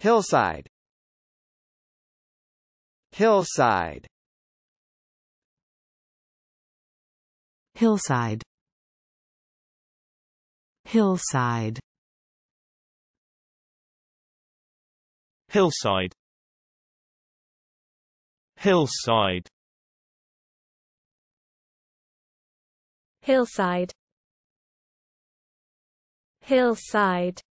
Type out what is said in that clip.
Hillside Hillside Hillside Hillside Hillside Hillside Hillside Hillside